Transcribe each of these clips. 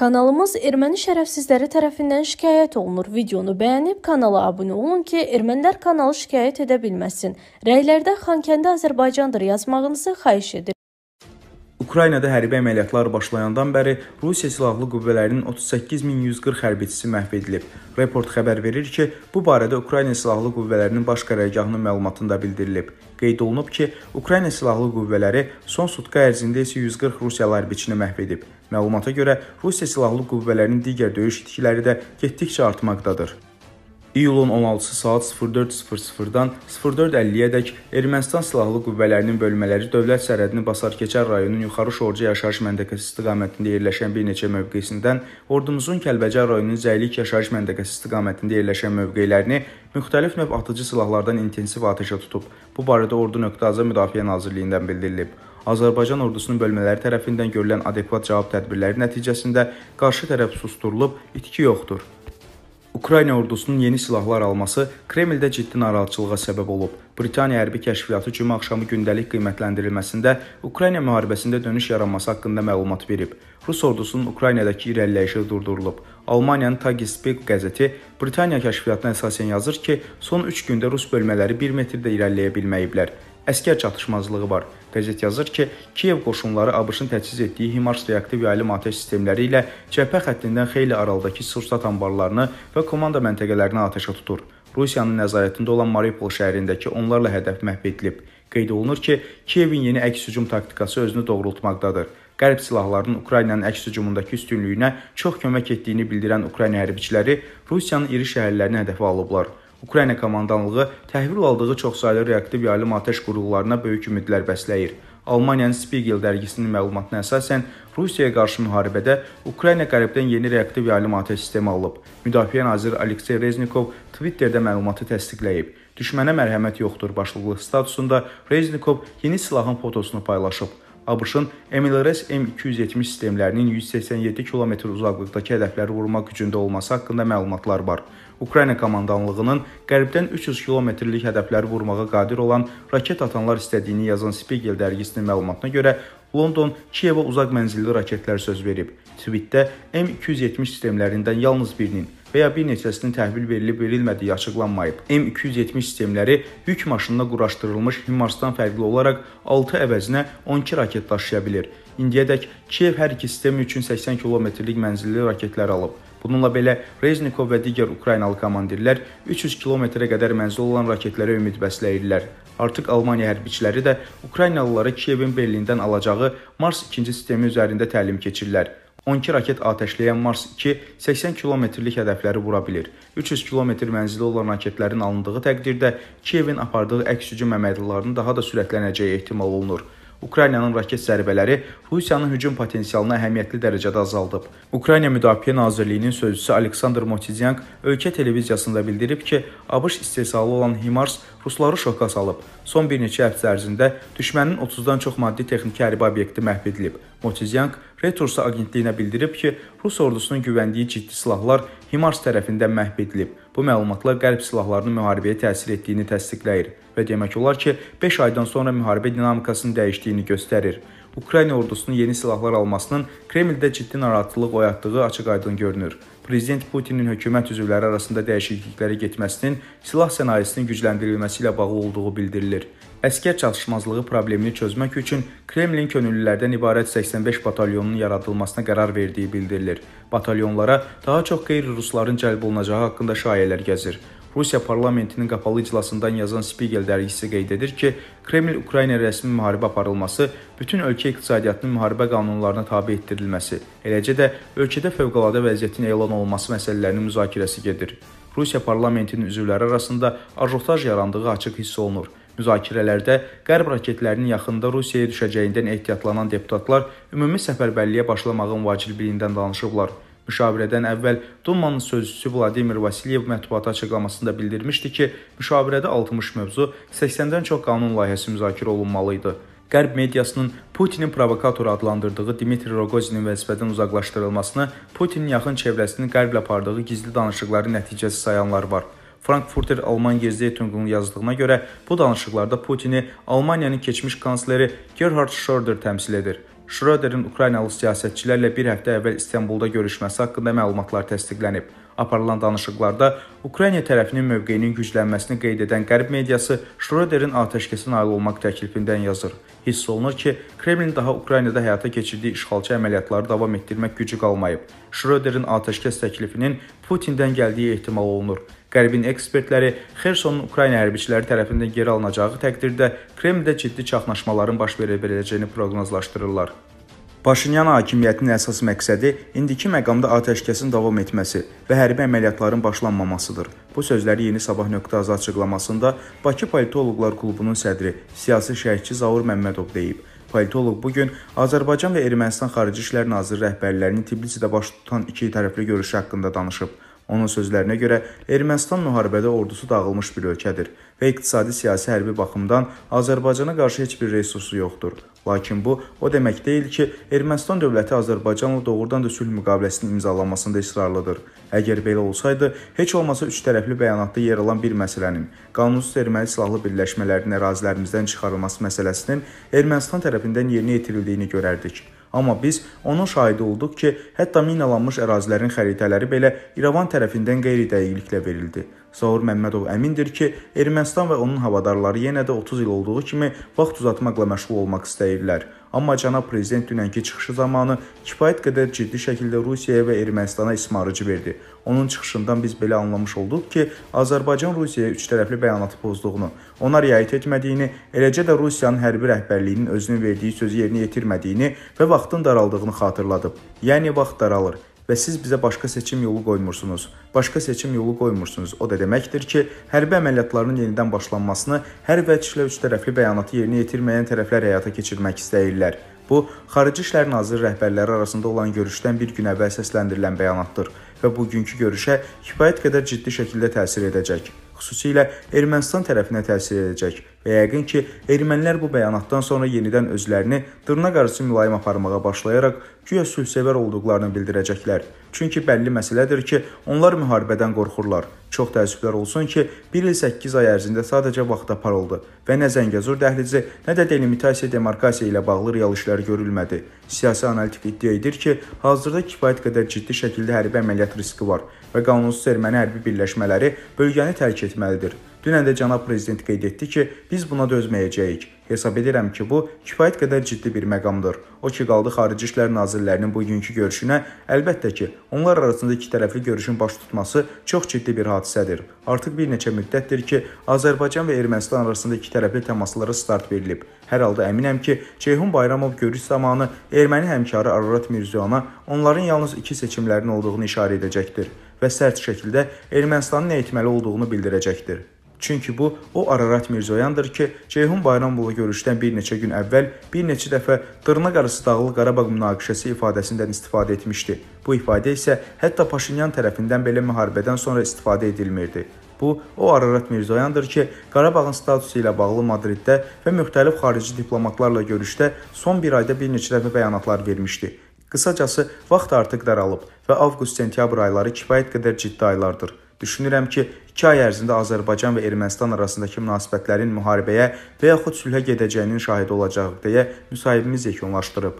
Kanalımız erməni şərəfsizləri tərəfindən şikayət olunur. Videonu bəyənib kanala abunə olun ki, ermənilər kanalı şikayət edə bilməsin. Rəylərdə Xankəndi Azərbaycandır yazmağınızı xahiş edirik. Ukraynada hərbi əməliyyatlar başlayandan bəri Rusiya Silahlı Qüvvələrinin 38140 hərbiçisi məhv edilib. Report xəbər verir ki, bu barədə Ukrayna Silahlı Qüvvələrinin Baş Qərargahının məlumatında bildirilib. Qeyd olunub ki, Ukrayna Silahlı Qüvvələri son sutka ərzində isə 140 Rusiyalı hərbiçini məhv edib. Məlumata görə Rusiya Silahlı Qüvvələrinin digər döyüş itkiləri də getdikcə artmaqdadır. İyulun 16-sı saat 04:00-dan 04:50-yədək Ermənistan silahlı qüvvələrinin bölmələri dövlət sərhədini basar keçər rayonunun Yuxarı Şorca yaşayış məntəqəsi istiqamətində yerləşən bir neçə mövqesindən ordumuzun Kəlbəcər rayonunun Zəylik yaşayış məntəqəsi istiqamətində yerləşən mövqelərini müxtəlif növ atıcı silahlardan intensiv atəşə tutub. Bu barədə ordu.az Müdafiə Nazirliyindən bildirilib. Azərbaycan ordusunun bölmələri tərəfindən görülən adekvat cavab tədbirləri nəticəsində qarşı tərəf susturulub, itki yoxdur. Ukrayna ordusunun yeni silahlar alması Kremldə ciddi narahatçılığa səbəb olub. Britaniya hərbi kəşfiyyatı cümə axşamı gündəlik qiymətləndirilməsində Ukrayna müharibəsində dönüş yaranması haqqında məlumat verib. Rus ordusunun Ukraynadakı irəliləyişi durdurulub. Almaniyanın Tagesspiegel qəzeti Britaniya kəşfiyyatına əsasən yazır ki, son 3 gündə rus bölmələri 1 metrdə irəliləyə bilməyiblər. Əsker çatışmazlığı var. Qəzet yazır ki, Kiyev qoşunları ABŞ-ın təchiz etdiyi HIMARS reaktiv yaylım atəş sistemləri ilə cəbhə xəttindən xeyli aralıdakı sursat anbarlarını və komanda məntəqələrini atəşə tutur. Rusiyanın nəzarətində olan Mariupol şəhərindəki onlarla hədəf məhv edilib. Qeyd olunur ki, Kiyevin yeni əks hücum taktikası özünü doğrultmaqdadır. Qərb silahlarının Ukraynanın əks hücumundakı üstünlüyünə çox kömək etdiyini bildirən Ukrayna hərbiçiləri Rusiyanın iri şəhərlərini hədəfə alıblar. Ukrayna komandanlığı təhvil aldığı çoxsaylı reaktiv yaylım atəş qurğularına böyük ümidlər bəsləyir. Almaniyanın Spiegel dərgisinin məlumatına əsasən Rusiyaya qarşı müharibədə Ukrayna qərbdən yeni reaktiv yaylım atəş sistemi alıb. Müdafiə naziri Aleksey Reznikov Twitterdə məlumatı təsdiqləyib. Düşmənə mərhəmət yoxdur başlıqlı statusunda Reznikov yeni silahın fotosunu paylaşıb. ABŞ-ın MLRS M270 sistemlərinin 187 km uzaqlıqdakı hədəfləri vurmaq gücündə olması haqqında məlumatlar var. Ukrayna komandanlığının qərbdən 300 kilometrlik hədəfləri vurmağa qadir olan raket atanlar istədiyini yazan Spiegel dərgisinin məlumatına görə London Kiyevə uzaq mənzilli raketlər söz verib. Tweetdə M270 sistemlərindən yalnız birinin və ya bir neçəsinin təhvil verilib-verilmədiyi açıqlanmayıb. M270 sistemləri yük maşınına quraşdırılmış Himarsdan fərqli olaraq 6 əvəzinə 12 raket daşıya bilir. İndiyədək Kiyev hər iki sistem üçün 80 kilometrlik mənzilli raketlər alıb. Bununla belə Reznikov və digər Ukraynalı komandirlər 300 kilometrə qədər mənzil olan raketlərə ümid bəsləyirlər. Artıq Almaniya hərbiçiləri də Ukraynalıları Kiyevin Berlindən alacağı Mars 2-ci sistemi üzərində təlim keçirlər. 12 raket atəşləyən Mars 2 80 kilometrlik hədəfləri vura bilir. 300 kilometr mənzili olan raketlərin alındığı təqdirdə Kiyevin apardığı əks hücum əməliyyatlarının daha da sürətlənəcəyi ehtimal olunur. Ukraynanın raket zərbələri Rusiyanın hücum potensialını əhəmiyyətli dərəcədə azaldıb. Ukrayna Müdafiə Nazirliyinin sözçüsü Aleksandr Motizyank ölkə televiziyasında bildirib ki, ABŞ istehsalı olan HIMARS rusları şoka salıb. Son bir neçə həftə ərzində düşmənin 30-dan çox maddi texniki hərbi obyekti məhv edilib. Motizyank Reuters agentliyinə bildirib ki, Rus ordusunun güvəndiyi ciddi silahlar HIMARS tərəfindən məhv edilib. Bu məlumatlar Qərb silahlarının müharibəyə təsir etdiyini təsdiqləyir və demək olar ki, 5 aydan sonra müharibə dinamikasının dəyişdiyini göstərir. Ukrayna ordusunun yeni silahlar almasının Kremldə ciddi narahatlıq oyatdığı açıq-aydın görünür. Prezident Putinin hökumət üzvləri arasında dəyişikliklərə getməsinin silah sənayesinin gücləndirilməsi ilə bağlı olduğu bildirilir. Əskər çatışmazlığı problemini çözmək üçün Kremlin könüllülərdən ibarət 85 batalyonun yaradılmasına qərar verdiyi bildirilir. Batalyonlara daha çox qeyri-rusların cəlb olunacağı haqqında şayələr gəzir. Rusiya parlamentinin qapalı iclasından yazan Spiegel dərgisi qeyd edir ki, Kreml Ukrayna rəsmi müharibə aparılması, bütün ölkə iqtisadiyyatının müharibə qanunlarına tabe etdirilməsi, eləcə də ölkədə fövqəladə vəziyyətin elan olunması məsələlərinin müzakirəsi gedir. Rusiya parlamentinin üzvləri arasında ajotaj yarandığı açıq hiss olunur. Müzakirələrdə Qərb raketlərinin yaxında Rusiyaya düşəcəyindən ehtiyatlanan deputatlar ümumi səfərbərliyə başlamağın vacibliyindən danışıblar. Müşavirədən əvvəl Dumanın sözçüsü Vladimir Vasilyev mətbuata açıqlamasında bildirmişdi ki, müşavirədə 60 mövzu, 80-dən çox qanun layihəsi müzakirə olunmalı idi. Qərb mediasının Putinin provokatoru adlandırdığı Dimitri Rogozinin vəzifədən uzaqlaşdırılmasını Putinin yaxın çevrəsinin Qərblə apardığı gizli danışıqları nəticəsi sayanlar var. Frankfurter Alman Gezeytungun yazdığına görə bu danışıqlarda Putini Almaniyanın keçmiş kansleri Gerhard Schröder təmsil edir. Şröderin Ukraynalı siyasətçilərlə bir həftə əvvəl İstanbulda görüşməsi haqqında məlumatlar təsdiqlənib. Aparılan danışıqlarda Ukrayna tərəfinin mövqeyinin güclənməsini qeyd edən Qərb mediası Şröderin atəşkəsə nail olmaq təklifindən yazır. Hiss olunur ki, Kremlin daha Ukraynada həyata keçirdiyi işğalçı əməliyyatları davam etdirmək gücü qalmayıb. Şröderin atəşkəs təklifinin Putindən gəldiyi ehtimal olunur. Qərbin ekspertləri Xersonun Ukrayna hərbiçiləri tərəfindən geri alınacağı təqdirdə Kremldə ciddi çaxnaşmaların baş verə biləcəyini proqnozlaşdırırlar. Paşinyan hakimiyyətinin əsas məqsədi indiki məqamda atəşkəsin davam etməsi və hərbi əməliyyatların başlanmamasıdır. Bu sözləri Yeni Sabah nöqtəsi açıqlamasında Bakı Politoloqlar Klubunun sədri, siyasi şərhçi Zaur Məmmədov deyib. Politoloq bu gün Azərbaycan və Ermənistan Xarici İşlər Naziri rəhbərlərinin Tiflisdə baş tutan iki tərəfli görüşü haqqında danışıb. Onun sözlərinə görə Ermənistan müharibədə ordusu dağılmış bir ölkədir və iqtisadi-siyasi hərbi baxımdan Azərbaycana qarşı heç bir resursu yoxdur. Lakin bu o demək deyil ki, Ermənistan dövləti Azərbaycanla doğrudan da sülh müqaviləsini imzalamasında israrlıdır. Əgər belə olsaydı, heç olmasa üç tərəfli bəyanatda yer alan bir məsələnin, qanunsuz erməni silahlı birləşmələrinin ərazilərimizdən çıxarılması məsələsinin Ermənistan tərəfindən yerinə yetirildiyini görərdik. Amma biz onun şahidi olduq ki, hətta minalanmış ərazilərin xəritələri belə İrəvan tərəfindən qeyri-dəqiqliklə verildi. Zaur Məmmədov əmindir ki, Ermənistan və onun havadarları yenə də 30 il olduğu kimi vaxt uzatmaqla məşğul olmaq istəyirlər. Amma cənab prezident dünənki çıxışı zamanı kifayət qədər ciddi şəkildə Rusiyaya və Ermənistana ismarıcı verdi. Onun çıxışından biz belə anlamış olduq ki, Azərbaycan Rusiyaya üçtərəfli bəyanatı pozduğunu, ona riayət etmədiyini, eləcə də Rusiyanın hərbi rəhbərliyinin özünün verdiyi sözü yerinə yetirmədiyini və vaxtın daraldığını xatırladıb. Yəni vaxt daralır və siz bizə başqa seçim yolu qoymursunuz. Başqa seçim yolu qoymursunuz. O da deməkdir ki, hərbi əməliyyatlarının yenidən başlanmasını hər vəcihlə üç tərəfli bəyanatı yerinə yetirməyən tərəflər həyata keçirmək istəyirlər. Bu, Xarici İşlər Naziri rəhbərləri arasında olan görüşdən bir gün əvvəl səsləndirilən bəyanatdır və bugünkü görüşə kifayət qədər ciddi şəkildə təsir edəcək. Xüsusilə Ermənistan tərəfinə təsir edəcək. Və yəqin ki, ermənilər bu bəyanatdan sonra yenidən özlərini dırnaq arası mülayim aparmağa başlayaraq güya sülhsevər olduqlarını bildirəcəklər. Çünki bəlli məsələdir ki, onlar müharibədən qorxurlar. Çox təəssüflər olsun ki, 1 il 8 ay ərzində sadəcə vaxt aparıldı və nə Zəngəzur dəhlizi, nə də delimitasiya demarkasiya ilə bağlı real işlər görülmədi. Siyasi analitik iddia edir ki, hazırda kifayət qədər ciddi şəkildə hərbi əməliyyat riski var və qanunsuz erməni hərbi birləşmələri bölgəni tərk etməlidir. Dünən də cənab prezident qeyd etdi ki, biz buna dözməyəcəyik. Hesab edirəm ki, bu kifayət qədər ciddi bir məqamdır. O ki qaldı Xarici İşlər Nazirlərinin bugünkü görüşünə, əlbəttə ki, onlar arasında iki tərəfli görüşün baş tutması çox ciddi bir hadisədir. Artıq bir neçə müddətdir ki, Azərbaycan və Ermənistan arasında iki tərəfli təmaslara start verilib. Hər halda əminəm ki, Ceyhun Bayramov görüş zamanı erməni həmkarı Ararat Mirzioyana onların yalnız iki seçimlərin olduğunu işarə edəcəkdir və sərt şəkildə Ermənistanın nə etməli olduğunu bildirəcəkdir. Çünki bu o Ararat Mirzoyandır ki, Ceyhun Bayramovla görüşdən bir neçə gün əvvəl bir neçə dəfə dırnaq arası Dağlıq Qarabağ münaqişəsi ifadəsindən istifadə etmişdi. Bu ifadə isə hətta Paşinyan tərəfindən belə müharibədən sonra istifadə edilmirdi. Bu, o Ararat Mirzoyandır ki, Qarabağın statusu ilə bağlı Madriddə və müxtəlif xarici diplomatlarla görüşdə son bir ayda bir neçə dəfə bəyanatlar vermişdi. Qısacası, vaxt artıq daralıb və avqust-sentyabr ayları kifayət qədər ciddi aylardır. Düşünürəm ki, 2 ay ərzində Azərbaycan və Ermənistan arasındakı münasibətlərin müharibəyə və yaxud sülhə gedəcəyinin şahidi olacağıq deyə müsahibimiz yekunlaşdırıb.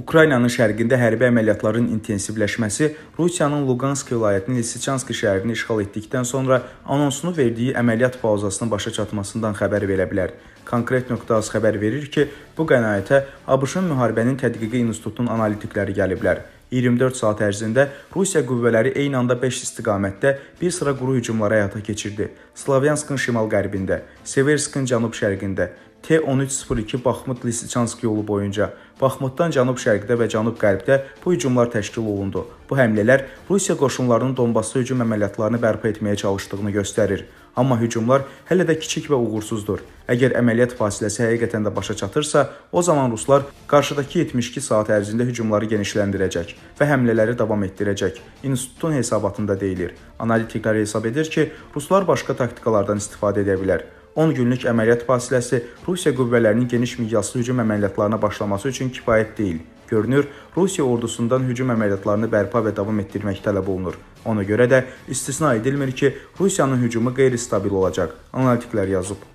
Ukraynanın şərqində hərbi əməliyyatların intensivləşməsi Rusiyanın Luqansk vilayətinin Lisyachanski şəhərini işğal etdikdən sonra anonsunu verdiyi əməliyyat pauzasının başa çatmasından xəbər verə bilər. Konkret nöqtə az xəbər verir ki, bu qənaətə ABŞ-ın müharibənin tədqiqi institutunun analitikləri gəliblər. 24 saat ərzində Rusiya qüvvələri eyni anda 5 istiqamətdə bir sıra quru hücumları həyata keçirdi. Slavyanskın şimal-qərbində, Severskın cənub-şərqində, T-1302 Baxmut-Lisichansk yolu boyunca, Baxmutdan cənub-şərqdə və cənub-qərbdə bu hücumlar təşkil olundu. Bu həmlələr Rusiya qoşunlarının Donbassa hücum əməliyyatlarını bərpa etməyə çalışdığını göstərir. Amma hücumlar hələ də kiçik və uğursuzdur. Əgər əməliyyat fasiləsi həqiqətən də başa çatırsa, o zaman ruslar qarşıdakı 72 saat ərzində hücumları genişləndirəcək və həmlələri davam etdirəcək. İnstitutun hesabatında deyilir. Analitiklər hesab edir ki, ruslar başqa taktikalardan istifadə edə bilər. 10 günlük əməliyyat fasiləsi Rusiya qüvvələrinin geniş miqyaslı hücum əməliyyatlarına başlaması üçün kifayət deyil. Görünür, Rusiya ordusundan hücum əməliyyatlarını bərpa və davam etdirmək tələb olunur. Ona görə də istisna edilmir ki, Rusiyanın hücumu qeyri-stabil olacaq, analitiklər yazıb.